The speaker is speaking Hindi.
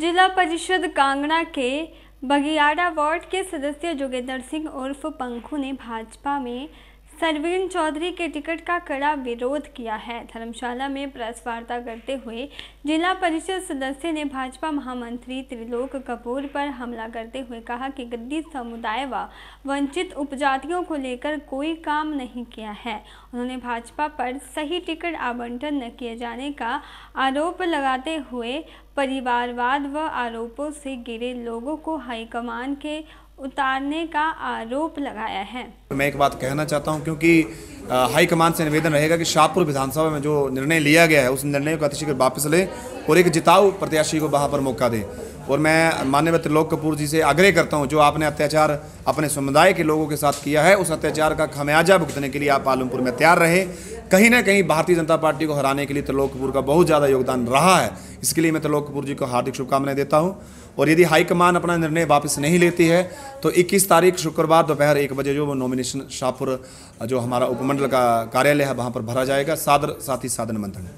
जिला परिषद कांगड़ा के बगियाड़ा वार्ड के सदस्य जोगेंद्र सिंह उर्फ पंखू ने भाजपा में सरवीन चौधरी के टिकट का कड़ा विरोध किया है धर्मशाला में प्रेस वार्ता करते हुए जिला परिषद सदस्य ने भाजपा महामंत्री त्रिलोक कपूर पर हमला करते हुए कहा कि गद्दी समुदाय व वंचित उपजातियों को लेकर कोई काम नहीं किया है उन्होंने भाजपा पर सही टिकट आवंटन न किए जाने का आरोप लगाते हुए परिवारवाद व आरोपों से गिरे लोगों को हाईकमान के उतारने का आरोप लगाया है मैं एक बात कहना चाहता हूं क्योंकि हाईकमान से निवेदन रहेगा कि शाहपुर विधानसभा में जो निर्णय लिया गया है उस निर्णय को अतिशीघ्र वापस ले और एक जिताऊ प्रत्याशी को वहाँ पर मौका दें और मैं मान्य त्रिलोक कपूर जी से आग्रह करता हूँ जो आपने अत्याचार अपने समुदाय के लोगों के साथ किया है उस अत्याचार का खमियाजा भुगतने के लिए आप आलमपुर में तैयार रहे कहीं ना कहीं भारतीय जनता पार्टी को हराने के लिए त्रिलोक कपूर का बहुत ज़्यादा योगदान रहा है इसके लिए मैं त्रिलोक कपूर जी को हार्दिक शुभकामनाएं देता हूँ और यदि हाईकमान अपना निर्णय वापस नहीं लेती है तो 21 तारीख शुक्रवार दोपहर एक बजे जो वो नॉमिनेशन शाहपुर जो हमारा उपमंडल का कार्यालय है वहाँ पर भरा जाएगा सादर साथी साधन मंथन